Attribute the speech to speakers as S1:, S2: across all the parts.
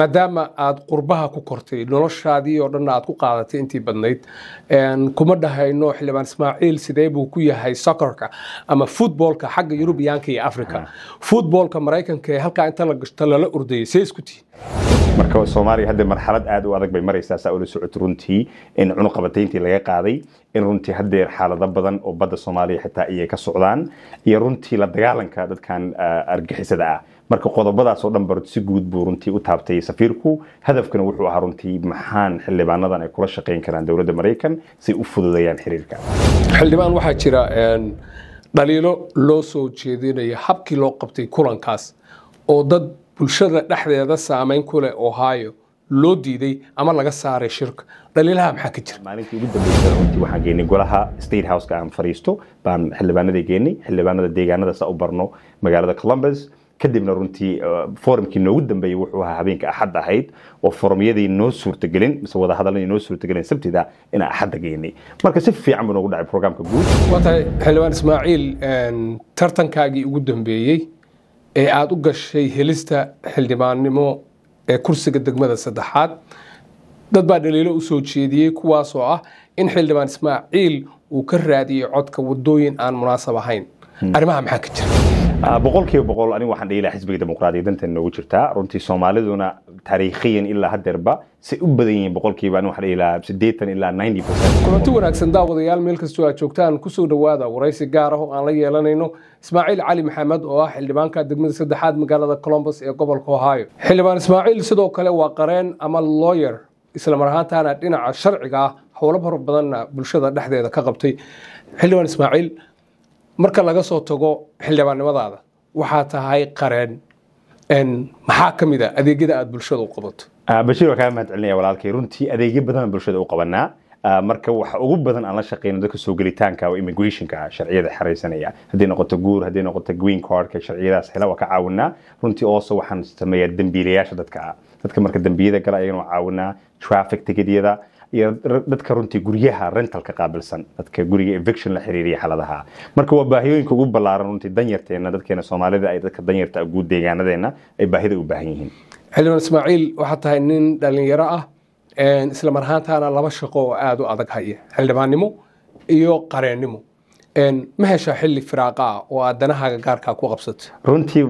S1: maadaama aad qurbaha ku kortay noloshaadii oo dhanna aad ku qaadatay intii badnayd kuma dhahayno xildhibaan ismaaciil sidee buu ku yahay socorka ama futboolka
S2: xagga yurubiyaanka iyo africa ah.
S1: futboolka maraykanka ee halkaa inta la gashto lala ordayay see isku tihin
S2: marka soomaaliya hadda marxalad aad u adag bay maraysaa saa ula socota runtii in cunuqabatayntii laga qaaday in runtii haddeer xaalado badan oo badda soomaaliya xitaa iyay ka socdaan iyo runtii la dagaalanka dadkan ah, argixisada ah marka qodobadaasoo dhan ba si guud buu runtii u taabtay safiirku hadafkana wuxuu ahaa runtii maxaan xildhibaanadan ay kula shaqayn karaan dowladda maraykan si u fududayaan xiriirka xildhibaan waxaa
S1: jira dhaliilo loo soo jeedinaya habkii loo qabtay kulankaas oo dad bulshada dhexdeeda saamayn ku leh ohio loo diiday ama laga saaray shirka dhaliilaha maxaa ka jira maalintii ugu
S2: dambeysana runtii waxaan geenay golaha state houseka aan fariisto baan xildhibaanada geenay xildhibaanada deegaanada saa u barno magaalada columbus kadibna runtii uh, forumkii noogu dambeeyey wuxuu ahaa habeenka axad ahayd oo forumyadii noo suurtagelin mise wadahadalan noo suurtagelin sabtida inaa axadda geynay marka si fiican buu noogu dhacay programka guud
S1: waa tahay xildhibaan ismaaciil tartankaagii ugu dambeeyey ee aad u gashay helista xildhibaannimo ee kursiga degmada saddexaad dad baa dhaliilo u soo jeediyey kuwaasoo ah in xildhibaan ismaaciil uu ka raadiyey codka wadooyin aan munaasab ahayn
S2: hmm. arrimaha maxaa ka jira boqolkiiba ah, boqol anig waxaan dhahila xisbiga dimuqraadiya dantan noogu jirtaa runtii soomaaliduna taariikhiyan ilaa haddeerba say u badan yihiin boqolkiiba ani waxaan dhahilaa siddeetan ilaa ninety percent
S1: kulanti wanaagsan daawadayaal meel kastoo aad joogtaan kusoo dhawaada waraysi gaar ah oo aan la yeelanayno ismaaciil cali maxamed oo ah xildhibaanka degmada saddexaad magaalada colombus ee gobolka ohio xildhibaan ismaaciil sidoo kale waa qareen ama lawyer isla mar ahaantaana dhinaca sharciga ah howlo fara badanna bulshada dhexdeeda ka qabtay xildhibaan ismaaciil marka laga soo tago xildhibaannimadaada waxaa tahay qareen maxaa ka mid a adeegyada aad bulshada u qabato
S2: ah, bashiir waa kaa mahad celinaya walaalkay runtii adeegyo badan aan bulshada u qabanaa ah, marka waxa ugu badan aan la shaqeyno dadka soo gelitaanka oo immigrationka ah sharciyada xaraysanaya hadday noqoto guur hadday noqoto green cardka sharciyadaas hela waa ka caawinaa runtii oose waxaan sameeyaa dembiilayaasha dadka ah dadka marka dembiyada gala ayagana waa caawinaa traffic ticketyada iyo dadka runtii guryaha rentalka qaabilsan dadka guriga evictin la xiriiriya xaladaha marka waa baahiyooyinka ugu ballaaran runtii danyarteena dadkeena soomaalida ay dadka danyarta ah guud deegaanadeena ay baahida u baahan yihiin xildhibaan ismaaciil waxaad tahay nin dhalinyaro ah isla mar laba shaqo oo aada u adag haya xildhibaannimo iyo qareennimo ma heshaa xilli firaaqa oo aad danahaaga gaarkaa ku qabsato runtii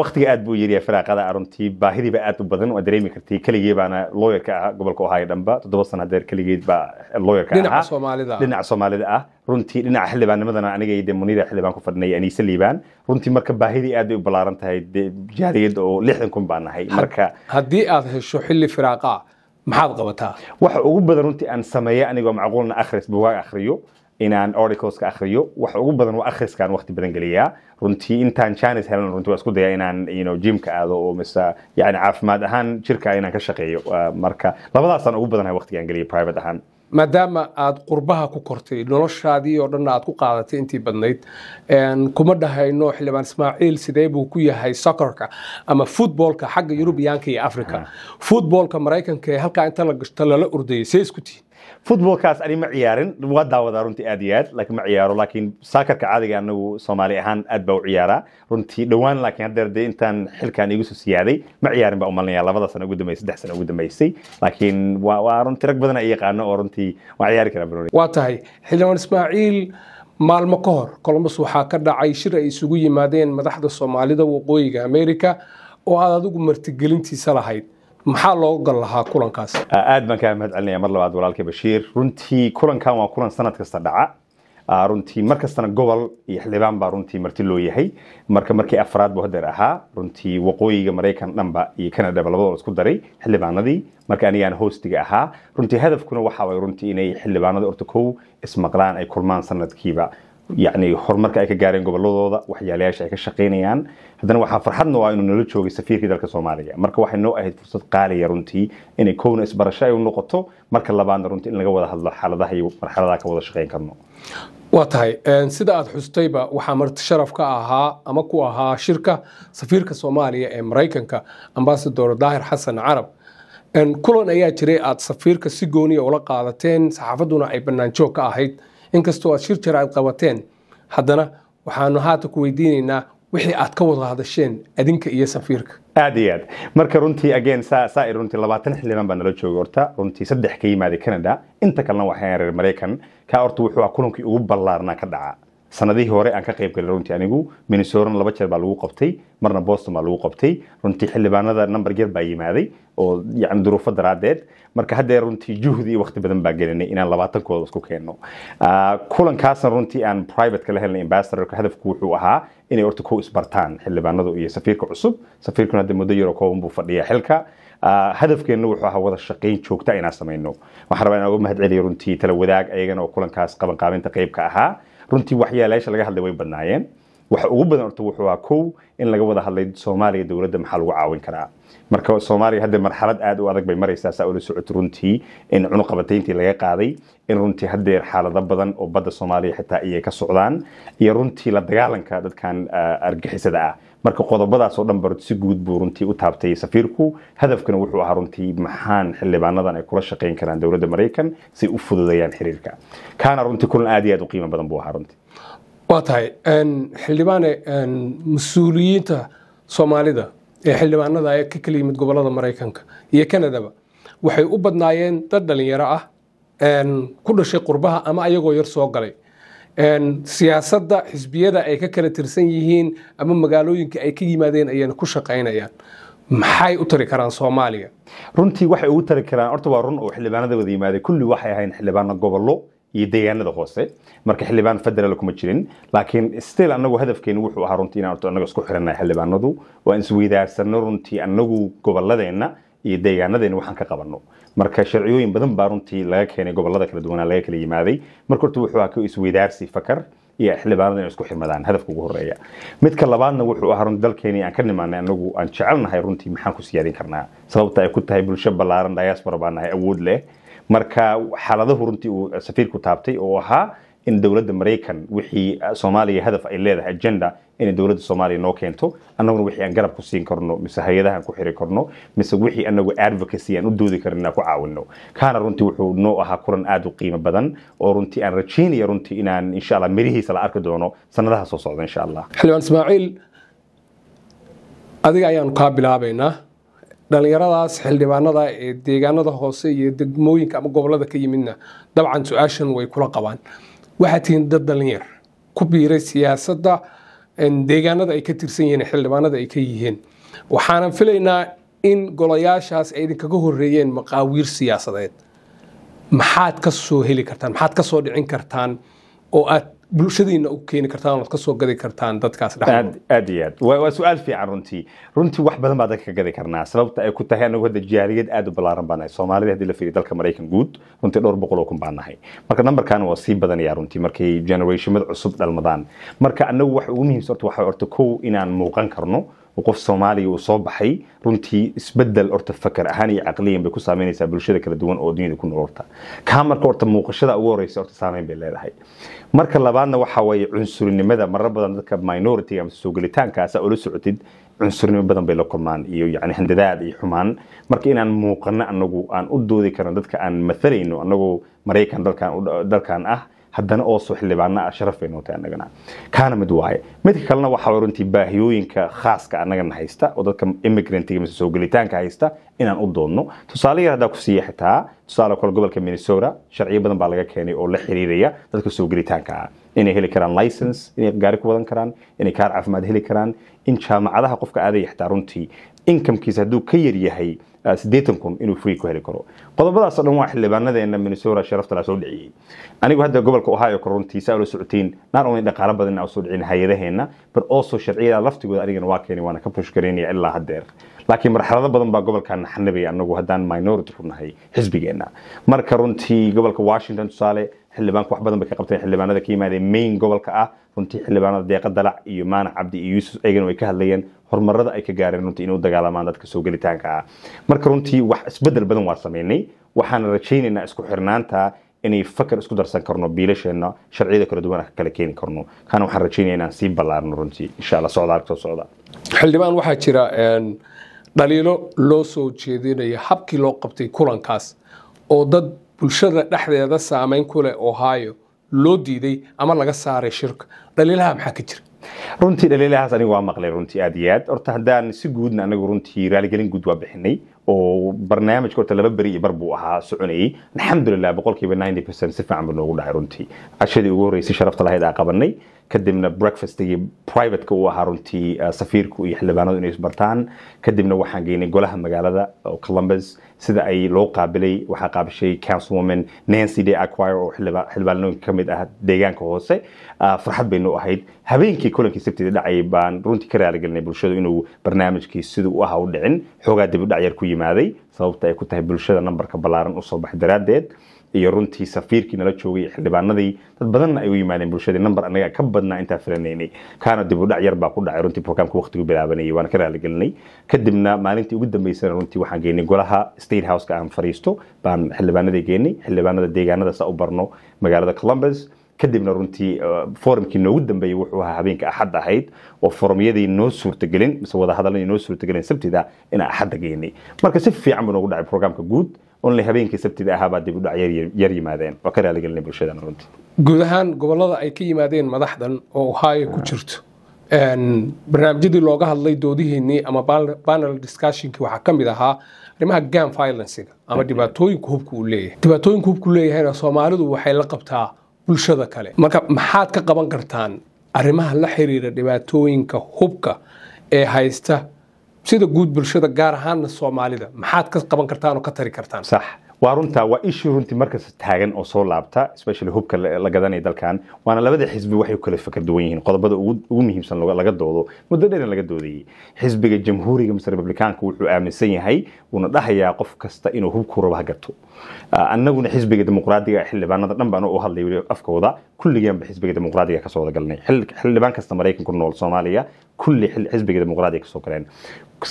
S2: waqtiga aad buu yariya firaaqada runtii baahidiiba aad u badan waa dareemi kartay keligii baana looyarka ahaa gobolka ohaayo dhanba toddoba sano hadeer keligeed baa eh, looyarka dhinaca soomaalida dhinaca soomaalida ah runtii dhinaca xildhibaanimadana aniga iyo muniira xildhibaan ku fadhinay aniise liibaan runtii marka baahidii aad bay u ballaaran tahay jaariyad oo lixdan kun baan nahay marka
S1: haddii aad hesho xilli firaaqa maxaad
S2: qabataa waxa ugu badan runtii aan sameeya anigoo macquulna akhris buugaag akhriyo inaan oracleska akhriyo wax ugu badan waa akhriskaan waqti badan geliyaa runtii intaan janis helan runtii waa isku dayaa inaan you know, jimka aado oo mise yani caafimaad ahaan jirka inaan ka shaqeeyo uh, marka labadaasaan ugu badanahay waqtigaan geliya private ahaan
S1: maadaama aad qurbaha ku kortay noloshaadii oo dhanna aad ku qaadatay intii badnayd kuma dhahayno xildhibaan ismaaciil sidee buu ku yahay socorka ama futboolka xagga yurubiyaanka iyo africa
S2: futboolka maraykanka ee halkaa inta lagashto lala ordayay see isku tihin futbolkaas ani ma ciyaarin waa daawadaa runtii aad iyo aad laakiin ma ciyaaro lakin saakarka caadiga anagu ah soomaali ahaan aad baa u ciyaaraa runtii dhowaan laakiin haddeer dee intaan xilkan igu soo siyaaday ma ciyaarin baa u malinayaa labada sana ugu dambeysay saddex sana ugu dambeysay laakiin waa runtii rag badan ay yaqaano oo runtii waa ciyaari karaa baroni waa tahay xildhibaan ismaaciil maalmo ka hor columbus waxaa ka dhacay shir ay isugu
S1: yimaadeen madaxda soomaalida waqooyiga america oo aad adigu martigelintiisa lahayd
S2: maxaa loo gal lahaa kulankaas aad baan kaa mahad celinaya mar labaad walaalkay bashiir runtii kulankan waa kulan sanad kasta dhaca runtii markastana gobol iyo xildhibaan baa runtii marti loo yahay marka markii afraad buu hadeer ahaa runtii waqooyiga maraykan dhanba iyo canadaba labadooda isku daray xildhibaanadii marka anigaan hostiga ahaa runtii hadafkuna waxaa waay runtii inay xildhibaanada orta kow ismaqlaan ay kulmaan sanadkiiba yani horumarka ay ka gaareen goboladooda waxyaalayaasha ay ka shaqaynayaan haddana waxaa farxadna waa inuu nala joogay safiirkii dalka soomaaliya marka waxay noo ahayd fursad qaaliya runtii inay kowna isbarasho ay u noqoto marka labaadna runtii in laga wada hadlo xaaladaha iyo marxaladaha ka wada shaqayn karno
S1: waa tahay sida aad xustayba waxaa marti sharaf ka ahaa ama ku ahaa shirka safiirka soomaaliya ee maraykanka ambasador daahir xasan carab kulan ayaa jiray aad safiirka si gooniya ula qaadateen saxaafadduna ay bannaan joog ka ahayd inkastoo aad shir jir aad qabateen haddana waxaanu haata ku weydiinaynaa
S2: wixii aad ka wada hadasheen adinka iyo safiirka aad iyo aad marka runtii agen saai runtii labaatan xildhibaan baa nala jooga horta runtii saddex ka yimaaday canada inta kalena waxaa reer maraykan kaa horta wuxuu ah kulankii ugu ballaarnaa ka dhaca sanadihii hore aan ka qayb galay runtii anigu minnesoran laba jeer baa lagu qabtay marna boston baa lagu qabtay runtii xildhibaanada nambar yar baa yimaaday oo yani duruufo daraadeed marka haddee runtii juhdi iyo waqti badan baa gelinay inaan labaatankooda isku keenno ah, kulankaasna runtii aan privateka la helnay ambassadorka hadafku wuxuu ahaa inay horta kow isbartaan xildhibaanadu iyo safiirka cusub safiirkuna hadda muddo yaroo kooban buu fadhiyaa xilka ah, hadafkeenna wuxuu ahaa wada shaqayn joogta inaan samayno waxaan rabaa inaan uga mahad runtii tala ayagana oo kulankaas qabanqaabinta qeybka ahaa runtii waxyaalayaasha laga hadlay way badnaayeen waxa ugu badan orta wuxuu ahaa kow in laga wada hadlay soomaaliya dowladda maxaa lagu caawin karaa marka soomaaliya hadda marxalad aad u adag bay maraysaa saa ula socoto runtii in cunuqabatayntii laga qaaday in runtii haddeer xaalado badan oo badda soomaaliya xitaa iyay ka socdaan iyo runtii la dagaalanka dadkan ah, argixisada ah marka qodobadaasoo dhan ba si guud buu runtii u taabtay safiirku hadafkana wuxuu ahaa runtii maxaan xildhibaanadan ay kula shaqayn karaan dowladda maraykan say u fududayaan xiriirka kaana runtii kulan aad iyo aad u qiimo badan buu ahaa runtii waa tahay xildhibaane
S1: mas-uuliyiinta soomaalida ee xildhibaanada ee ka kala yimid gobolada maraykanka iyo kanadaba waxay u badnaayeen dad dhalinyaro ah ku dhashay qurbaha ama ayagoo yar soo galay siyaasadda xisbiyada ay ka kala tirsan yihiin ama magaalooyinka ay ka yimaadeen ayayna ku shaqaynayaan maxay u tari karaan soomaaliya
S2: runtii waxay ugu tari karaan horta waa run oo xildhibaanada wada yimaaday kulli waxay ahayn xildhibaano gobollo iyo deegaanada hoose marka xildhibaan federaal kuma jirin laakiin still annagu hadafkeenu wuxuu ahaa runtii inaan annaga isku xiranahay xildhibaanadu waa isweydaarsanno runtii annagu gobolladeenna iyo deegaanadeena waxaan ka qabanno marka sharciyooyin badan baa runtii laga keenay gobolada kala duwanaa laga kala yimaaday marka horta wuxuu ahaa isweydaarsi fakar iyo xildhibaanada inay isku xirmadaan hadafka ugu horeeya midka labaadna wuxuu ahaa runtii dalkeeni aan ka nimaanay anagu aan jecelnahay runtii maxaan ku siyaadin karnaa sababta ay ku tahay bulsho ballaaran diaspora baan nahay awood leh marka xaaladahu runtii uu safiirku taabtay oo ahaa in dowladda maraykan wixii uh, soomaaliya hadaf ay leedahay agenda inay dowladda soomaaliya noo keento annaguna wixii aan garab ku siin karno mise hay-adaha ku xiri karno mise wixii annagu advocacy aan u doodi karna ku caawino kaana runtii wuxuu noo ahaa kulan aada u qiimo badan oo runtii aan rajaynaya runtii inaan insha allah mirihiisa la arki doono sanadaha soo socda insha allah
S1: xildhibaan ismaaciil
S2: adiga ayaanu kaa bilaabaynaa dhallinyaradaas
S1: xildhibaanada ee deegaanada hoose iyo degmooyinka ama gobolada ka yimidna dabcan su-aashan way kula qabaan waxaad tihiin dad dhallinyar ku biiray siyaasadda deegaanada ay ka tirsan yihiin xildhibaanada ay ka yihiin waxaanan filaynaa in golayaashaas ay idinkaga horeeyeen maqaawiir siyaasadeed maxaad ka soo heli kartaan maxaad ka
S2: soo dhicin kartaan oo aad bulshadiina u keeni kartaan oad ka soo gadi kartaan dadkaas dheaad aad iyo aad waa su-aal fiican runtii runtii wax badan baa dadka ka gadi karnaa sababta ay ku tahay anagu hadda jaaliyad aad u ballaaran baan nahay soomaalida hadii la fiiriyo dalka maraykan guud runtii dhowr boqol oo kun baan nahay marka nambarkan waa sii badanayaa runtii markay generationmad cusub dhalmadaan marka anagu waxa ugu muhiimsan horta waxa horta kow inaan muuqan karno qof soomaaliya uu soo baxay runtii isbedel horta fakar ahaan iyo caqliyan bay ku saameynaysaa bulshada kala duwan oo dunyada ku nool horta kaa marka horta muuqashada ugu horeysa horta saameyn bay leedahay marka labaadna waxa weeye cunsurinimada marar badan dadka minority ama soo gelitaankaasa socotid cunsurnimo badan bay la kulmaan iyo yacni handadaad iyo xumaan marka inaan muuqano anagu aan u doodi karno dadka aan matalayno anagoo maraykan dalkan dalkan ah hadana ooso xildhibaana ah, sharaf baynu tahay anagana kaana mid waaye midka kalena waxaa runtii baahiyooyinka khaaska annagana haysta oo dadka immigrantga mise soo gelitaanka haysta inaan u doonno tusaale yar haddaa ku siiya xitaa tusaale kale gobolka minnesota sharciyo badan baa laga keenay oo la xiriiraya dadka soo gelitaanka ah inay heli karaan license inay gaari ku wadan karaan inay kaar caafimaad heli karaan in jaamacadaha qofka aadaya xitaa runtii inkamkiisa hadduu ka yaryahay sideetan kun inuu free ku heli karo qodobadaasoo dhan waa xildhibaanedeena minnesota sharaftala soo dhiciyey anigu hadda gobolka ohio koruntiisa la socotiin naar only dhaqaalo badan aan soo dhicin hay-adaheena bar ooso sharciyada laftigooda anigana waa keeni waana ka pushgareynaya ilaa haddeer laakiin marxalado badan baa gobolka naxanabaya anagu haddaan minority ku nahay xisbigeena marka runtii gobolka washington tusaale xildhibaanku wax badan bay ka qabteen xildhibaanada ka yimaadee main gobolka ah runtii xildhibaanada deeqa dalac iyo maanac cabdi iyo yuusuf egan ay ka hadlayeen horumarada ay ka gaareen runtii inay u dagaalamaan dadka soo gelitaanka ah marka runtii wax isbedel badan waa sameynay waxaana rajaynaynaa isku xirnaanta inay fakar isku darsan karno biilasheenna sharciyada kala duwan kala keeni karno kaana waxaan rajaynayaa inaan sii ballaarno runtii insha alla socdaalka soo socda
S1: xildhibaan waxaa jira dhaliilo loo soo jeedinaya habkii loo qabtay kulankaas oo dad bulshada dhexdeeda saameyn ku leh ohio loo diiday ama laga saaray shirka
S2: dhaliilaha maxaa ka jira runtii dhaliilahaas aniga waa maqlay runtii aad iyo aad horta haddaan si guudna anagu runtii raaligelin guud waa bixinay oo barnaamijka horta laba beri iyo bar buu ahaa soconayey alxamdulilah boqolkiiba ninety percent si fiican buu noogu dhacay runtii cashadii ugu horreysay sharafta lahayd aa qabanay kadibna breakfastigii privateka uu ahaa runtii ah, safiirku iyo xildhibaanadu inay isbartaan kadibna waxaan geynay golaha magaalada oo oh, columbus sida ay loo qaabilay waxaa qaabishay councilwoman nancy de aquire oo xildhibaanooyinka ka mid ah deegaanka hoose ah, farxad baynu ahayd habeenkii kulankii sabteeda dhacay baan runtii ka raaligelinay bulshadu inuu barnaamijkii siduu u aha u dhicin xoogaa dib u dhacyar ku yimaaday sababta ay ku tahay bulshada nambarka ballaaran usoo baxay daraaddeed iyo runtii safiirkii nala joogay xildhibaanadii dad badanna ay u yimaadeen bulshadii number annaga ka badnaa intaa filanaynay kaana dib u dhac yar baa ku dhacay runtii programka waqtigu bilaabanayay waana ka raaligelinay kadibna maalintii ugu dambeysana runtii waxaan geynay golaha state houseka aan fariisto baan xildhibaanadii geynay xildhibaanada deegaanada saa u barno magaalada columbus kadibna runtii eh, forumkii noogu dambeeyey wuxuu ahaa habeenka axad ahayd oo forumyadii noo suurtagelin mise wadahadaladii noo suurtagelin sabtida inaan axadda geynay marka si fiican buu noogu dhacay programka guud only habeenkii sabtida ahaabaa dib udhac yar yimaadeen waa ka raaligelina bulshadana runtii
S1: guud ahaan gobolada ay ka yimaadeen madaxdan oo ohaayo ku jirto barnaamijyadii looga hadlay doodihiinii ama banel discussionkii waxaa ka mid ahaa arrimaha gam violencega ama dhibaatooyinka hubka uu leeyahay dhibaatooyinka hubka uu leeyahayna soomaalidu waxay la qabtaa bulshada kale marka maxaad ka qaban kartaan arrimaha la xiriira dhibaatooyinka hubka ee haysta sida guud bulshada gaar ahaanna soomaalida maxaad ka qaban kartaan oo ka tari kartaan sax
S2: waa runtaa waa ishii runtii markas taagan oo soo laabta especially hubka la gadanaya dalkan waana labada xisbi waxay kala fakar duwan yihiin qodobada ugu muhiimsan laga doodo muddo dheeran laga doodayey xisbiga jamhuuriga mise republikaanka wuxuu aaminsan yahay wuuna dhahayaa qof kasta inuu hubku rabo ha garto ah, annaguna xisbiga dimuqraadiga xildhibaanada dhan baan u hadlay afkooda kulligeenba xisbiga dimuqraadiga kasoo wada galnay xildhibaan kasta maraykanku nool soomaaliya kulli xisbiga dimuqraadiga kasoo galeen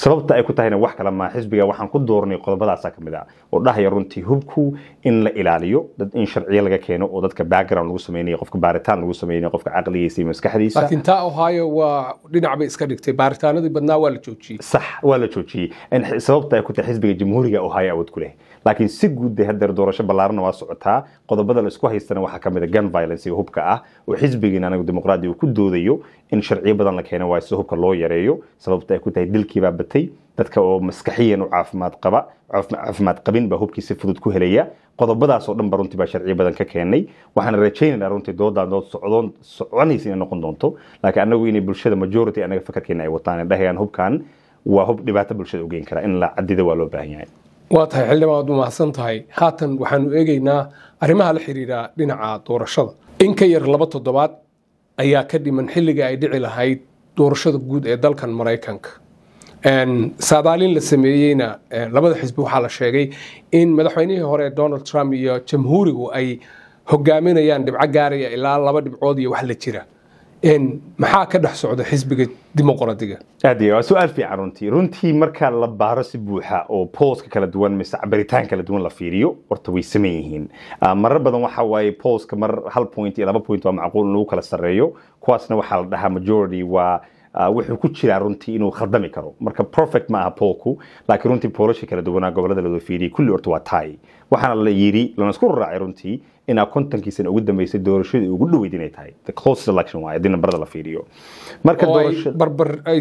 S2: sababta ay ku tahayna wax kale maa xisbiga waxaan ku doornay qodobadaasa kamid a ah. oo dhahaya runtii hubku in la ilaaliyo in sharciyo laga keeno oo dadka background lagu sameynaya qofka baaritaan lagu sameynaya qofka caqligiisa iyo maskaxdiisa laakiin
S1: taa ohaayo waa
S2: dhinac bay iska dhigtay baaritaanadii badnaa waa la joojiyey sax waa la joojiyey sababta ay ku tahay xisbiga jamhuuriga ohaayo awood ku leh laakiin si guudda hadeer doorasho ballaarana waa socotaa qodobada laisku haystana waxaa kamid a gun violencega hubka ah oo xisbigiina anagu dimuqraadi uu ku doodayo in sharciyo badan la keena waayo si hubka loo yareeyo sababta ay ku tahay dilkiibaa batay dadka oo maskaxiyan u caafimaad qaba caafimaad qabin baa hubkii si fudud ku helaya qodobadaasoo dhan ba runtii baa sharciyo badan ka keenay waxaan rajaynayna runtii doodaan socdoon soconaysa inay noqon doonto laakiin anagu inay bulshada majority anaga fakarkeena ay wataan ay dhahayaan hubkan waa hub dhibaato bulshada u geyn kara in la cadida waa loo baahan yahay
S1: waa tahay xildhibaanaad mahadsan tahay haatan waxaanu eegaynaa arrimaha la xidhiidha dhinaca doorashada in ka yar laba toddobaad ayaa ka dhiman xilligai ay dhici lahayd doorashada guud ee dalkan maraykanka saadaalin la sameeyeyna labada xisbi waxaa la sheegay in madaxweynihii hore donald trump iyo jamhuurigu ay hogaaminayaan dhibco gaaraya ilaa laba dhibcood iyo wax la jira maxaa ka dhex socda xisbiga dimuqraadiga
S2: aad iyo waa su-aal fiican runtii runtii marka la baaro si buuxa oo booska kala duwan mise cabiritaan kala duwan la fiiriyo horta way saman yihiin ah, marar badan waxa waaye booska mar hal point iyo laba point waa macquul in lagu kala sarreeyo kuwaasna waxaa la dhahaa majority waa ah, wuxuu ku jiraa runtii inuu khaldami karo marka perfect ma aha poolku laakiin runtii poolashka kala duwanaa gobolada loo fiiriyay kulli horta waa taay waxaana la yidhi lana isku raacay runtii inaa kontonkii ugu dambeysay doorashadii ugu dhoweyd inay tahay the nambarada la fiiriyo marka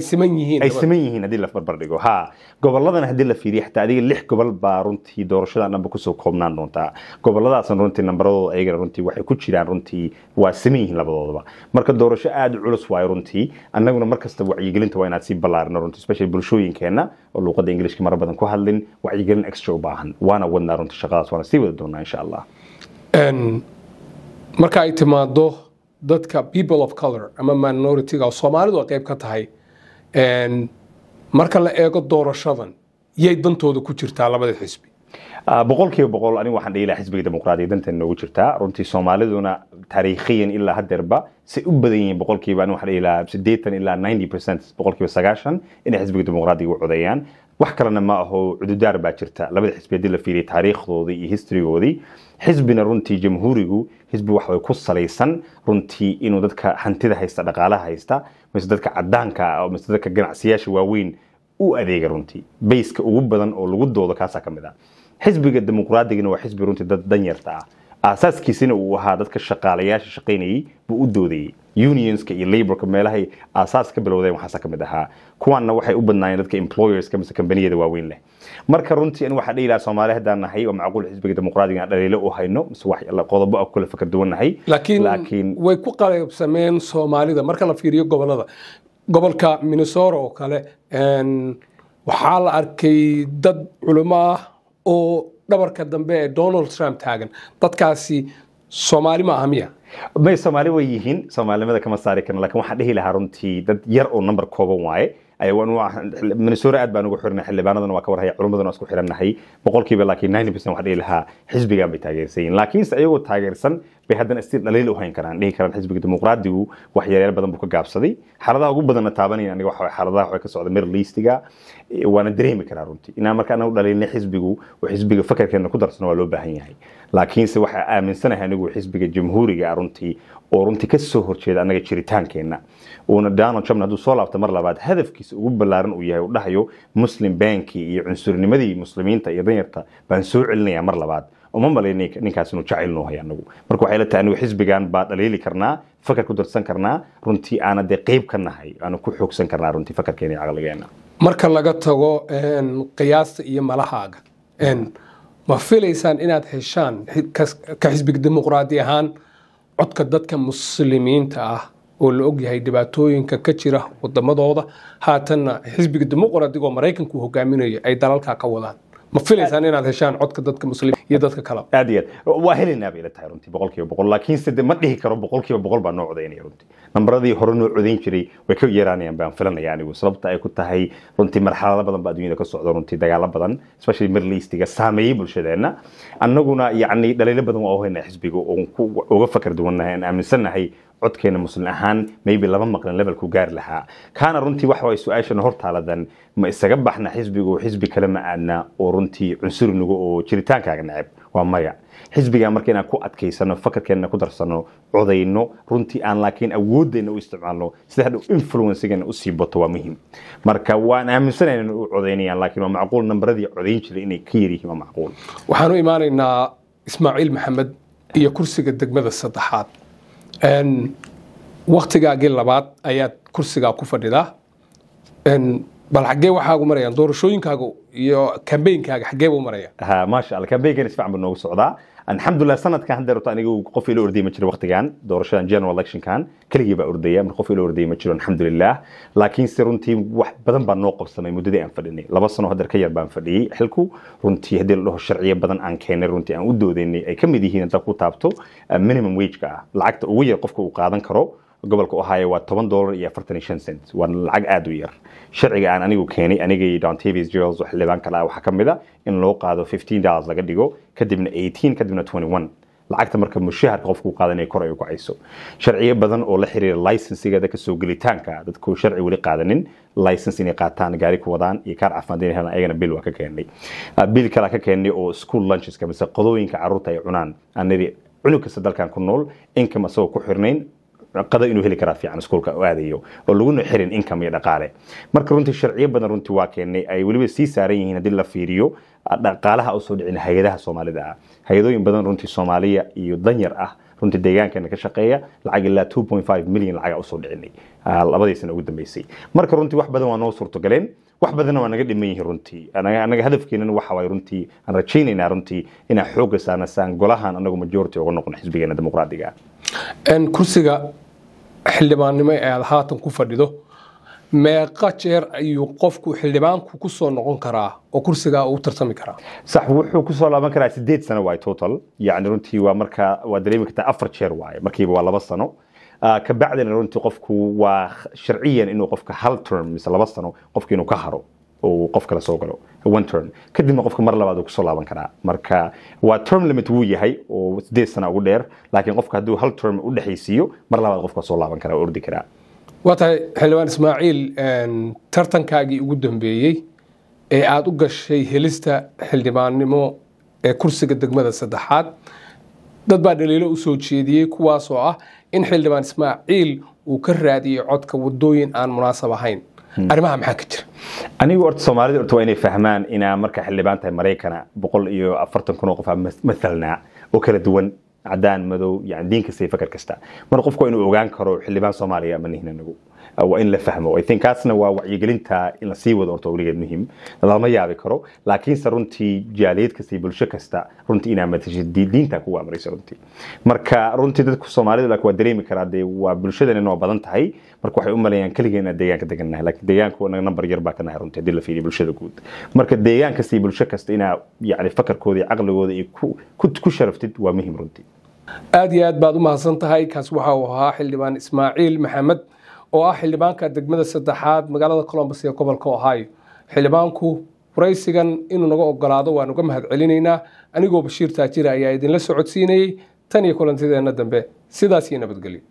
S2: siman yihiin ay la barbar ha gobolladan haddii la fiiriyo xataa adiga lix gobol runtii doorashadan kusoo koobnaan doontaa gobolladaasan runtii nambaradooda ayagana runtii waxay ku jiraan runtii waa siman yihiin labadoodaba marka doorasho aada u culus waayo runtii annaguna markasta wacyigelinta waa inaad sii ballaarino runtii especially bulshooyinkeenna oo luuqadda ingilishka marar ku hadlin wacyigelin extra u baahan waana wadnaa runtii shaqadaas waana sii wada doonaa insha allah
S1: marka ay timaado dadka people of color ama minority-ga oo soomaalidu a qayb ka tahay
S2: marka la eego doorashadan yay dantooda ku jirtaa labada xisbi boqol boqol anigu waxaan dhihi lahaa xisbiga dimuqraadiga dantan noogu jirtaa runtii soomaaliduna taariikhiyan ilaa haddeerba say u badan yihiin boqolkiiba anigu waxaan dhihi lahaa siddeetan ilaa ninety percent boqolkiiba sagaashan inay xisbiga dimuqraadiga u codeeyaan wax kalena ma aho cududaar baa jirta labada xisbi haddii la fiiriya taariikhdoodii iyo historygoodii xisbina runtii jamhuurigu xisbi waxbay ku salaysan runtii inuu dadka hantida haysta dhaqaalaha haysta mise dadka cadaanka ah, mise dadka ganacsiyaasha waaweyn u adeega runtii bayska ugu badan oo lagu doodo kaasaa ka mid ah xisbiga dimuqraadigan waa xisbi runtii dad danyarta ah aasaaskiisina uu ahaa dadka shaqaalayaasha shaqaynayay buu u doodayey unionska iyo laborka meelahay aasaas ka bilowdeen waxaasa ka mid ahaa kuwaanna waxay u badnaayeen dadka employerska mise kambaniyada waaweyn leh marka runtii an waxaa dhihi lahaa soomaali haddaan nahay oo macquul xisbiga dimuqraadiga dhaliilo u hayno mise wax qodobo ah kula fakar duwan nahay way ku qalaybsameen soomaalida marka la fiiriyo gobolada gobolka
S1: minnesota oo kale waxaa la arkay dad culimo ah
S2: oo dhabarka dambe ee donald trump taagan dadkaasi soomaali ma aha miya may soomaali way yihiin soomaalinimada kama saari karna lakin waxaan dhihi lahaa runtii dad yar oo number kooban waaye minnesora aad baan ugu xirnay xildhibaanadan waa ka warhaya culummadan waa isku xirannahay boqolkiiba laakiin ninety percent wax dhihi lahaa xisbigan bay taageersan laakiinse ayagoo taageersan bay haddana stiil dhaliil u hayn karaan dhihi karaan xisbiga dimuqraadigu wax yareer badan buu ka gaabsaday xaaladaha ugu badanna taabanaya aniga waxa xaaladaha waxa ka socda mer eh, waana dareemi karaa runtii inaan marka anagu dhaliilnay xisbigu oo xisbiga fakarkeena ku darsano waa loo baahan yahay laakiinse waxaa aaminsanahay anigu xisbiga jamhuuriga ah runtii oo runtii ka horjeeda annaga jiritaankeenna uuna donald trump hadduu soo laabta mar labaad hadafkiisa mashruuciisa ugu ballaaran uu yahay uu dhahayo muslim banki iyo cunsurinimadii muslimiinta iyo danyarta baan soo celinayaa mar labaad uma malay ninkaas inuu jacayl noo anagu marka waxay la tahay anigu xisbigan baa dhaliili karnaa fakar ku darsan karnaa runtii aana dee qayb ka nahay aana ku xoogsan karnaa runtii fakarkeena caqligeena
S1: marka laga tago qiyaasta iyo malahaaga ma filaysaan inaad heshaan ka xisbiga dimuqraadi ahaan codka dadka muslimiinta ah oo la ogyahay dhibaatooyinka ka jira wadamadooda haatanna xisbiga dimuqradig maraykanku hogaaminayo ay dalalkaa ka wadaan ma filaysaan
S2: inaad heshaan codka dadka muslimiin iyo dadka kale aad iyo aad waa helinaaba ila tahay runtii boqolkiiba boqol laakiinse de ma dhihi karo boqolkiiba boqol baa noo codaynaya runtii nambaradii hore noo codayn jiray way ka yeeraanayaan baan filanaya anigu sababta ay ku tahay runtii marxalado badan baa adduunyada ka socda runtii dagaalo badan especially middle eastiga saameeyey bulshadeenna annaguna yacni dhaliilo badan waa u xisbiga oon uga fakar duwannahay aan aaminsannahay codkeena muslin ahaan maybe lama maqlan levelku gaari lahaa kaana runtii waxa way su-aashana hortaaladan ma isaga baxna xisbigu xisbi kale ma aadna oo runtii cunsuri oo jiritaankaaga neceb waa maya xisbiga marka inaan ku adkaysano fakarkeenna ku darsano codayno runtii aan laakiin awooddeena u isticmaalno si hadhow influencegeena usii bato waa muhiim marka waan aaminsanayn inuu codaynayaan laakiin waa macquul nambaradii codayn jiray inay ka yaryihiin waa macquul waxaan imaanaynaa ismaaciil maxamed iyo kursiga degmada saddexaad
S1: wakhtigaagii labaad ayaad kursigaa ku fadhidaa
S2: bal xaggee waxaagu marayaan doorashooyinkaaga iyo kambeynkaaga xaggee buu marayaan ha maasha allah kambeynkana si fiican buu noogu socdaa alxamdulilah sanadkan hadda horta anigu qof ila ordayay ma jiro waqtigan doorashadan general electionkan keligii baa ordaya mar qof ila ordayay ma jiro alxamdulilah laakiinse runtii wax badan baa noo qabsamay muddadii aan fadhinay laba sano hadda ka yar baan fadhiyey xilku runtii haddii la dhaho sharciyo badan aan keenay runtii aan u doodaynay ay ka mid yihiin hadda ku taabto minimum wageka ah lacagta ugu yar qofka uu qaadan karo gobolka ohio waa toban dolar iyo afartan iyo shan cent waa lacag aada u yar sharciga aan anigu keenay anigii dontavius gerald xildhibaan kale waxaa ka mid a ah in loo qaado fifteen dollars laga dhigo kadibna eighteen kadibna twenty one lacagta marka mushaharka qofku qaadanaya kor ay u kacayso sharciyo badan oo la xiriira licensigeeda kasoo gelitaanka dadku sharci weli qaadanin license inay qaataan gaari ku wadaan iyo kaar caafimaadin helaan ayagana bill waa ka keenay ah, bill kale ka keenay oo school luncheska mise qodooyinka caruurta ay cunaan anadii cunugkasta dalkan ku nool inkama asagoo ku xirnayn qada inuu heli karaa fiican iskuulka u aadayo oo laguna xirin income iyo dhaqaale marka runtii sharciyo badan runtii waa keenay ay weliba sii saaran yihiin haddii la fiiriyo ah, dhaqaalaha usoo dhicin hay-adaha soomaalida ah hay-adooyin badan runtii soomaaliya iyo danyar ah runtii deegaankana ka shaqeeya lacag ilaa two point five million lacaga usoo dhicinay ah, labadii sana ugu dambeysay marka runtii wax badan waa noo suurtogaleen wax badanna waa naga dhiman yihiin runtii anaga hadafkeenana waxa waay runtii aan rajaynaynaa runtii inaan xoogga saarna saan golahan anagu majority uga noqono xisbigeena dimuqraadiga ah kursiga xildhibaannimo ee aada haatan ku fadhido meeqa jeer ayuu qofku xildhibaanku ku soo noqon karaa oo kursigaa uu tartami karaa sax wuxuu ku laaban karaa sideed sano waaye total yacni runtii waa markaa waa dareemi kartaa afar jeer waaye markiiba waa laba sano ah, kabacdina runtii qofku waa sharciyan inuu qofka hal term mise laba sano qofka inuu ka haro uu qof kale soo galo one term kadibna qofka mar labaad uu kusoo laaban karaa marka waa term limit wuu yahay oo sideed sana ugu dheer laakiin qofka hadduu hal term u dhexaysiiyo mar labaad qofka soo laaban karaa oo ordi karaa
S1: waa tahay xildhibaan ismaaciil tartankaagii ugu dambeeyey ee aada u gashay helista xildhibaannimo ee kursiga degmada saddexaad dad baa dhaliilo usoo jeediyey kuwaasoo ah in xildhibaan ismaaciil uu ka raadiyey codka wadooyin aan munaasab ahayn
S2: Hmm. arrimaha maxaa ka jira anigu orta soomaalida orta waa inay fahmaan inaa marka xildhibaan tahay maraykana boqol iyo afartan kun oo qof mathalnaa oo kala duwan cadaan madow yani diin kasta iyo fakar kasta mar qof inuu ogaan karo xildhibaan soomaaliya ama nihin anagu Ah, waa in la fahmo i think kaasna waa wacyigelinta in la sii wado horta weligeed muhiim lama yaabi karo laakiinse runtii jaaliyad kasta iyo bulsho kasta runtii inaa matashay diinta kugu amraysa runtii marka runtii dadku soomaalida laakiin waa dareemi karaa dee waa bulshadana inoo badan tahay marka waxay u maleeyaan keligeen inaan deegaanka degan nahay laakiin deegaanku naga nambar yar baa ka nahay runtii haddii la fiiriyo bulshada guud marka deegaan kasta iyo bulsho kasta inaa yacni fakarkooda iyo caqligooda iyo ku sharaftid waa muhiim runtii
S1: aada iyo aad baad u mahadsan tahay kaas waxa uu ahaa xildhibaan ismaaciil maxamed oo ah xildhibaanka degmada saddexaad magaalada colombus ee gobolka ohio xildhibaanku waraysigan inuu naga ogolaado waan uga mahad celinaynaa anigoo bashiir taajira ah ayaa idinla socodsiinayay tan iyo kulantideenna dambe sidaasiyo nabadgelyo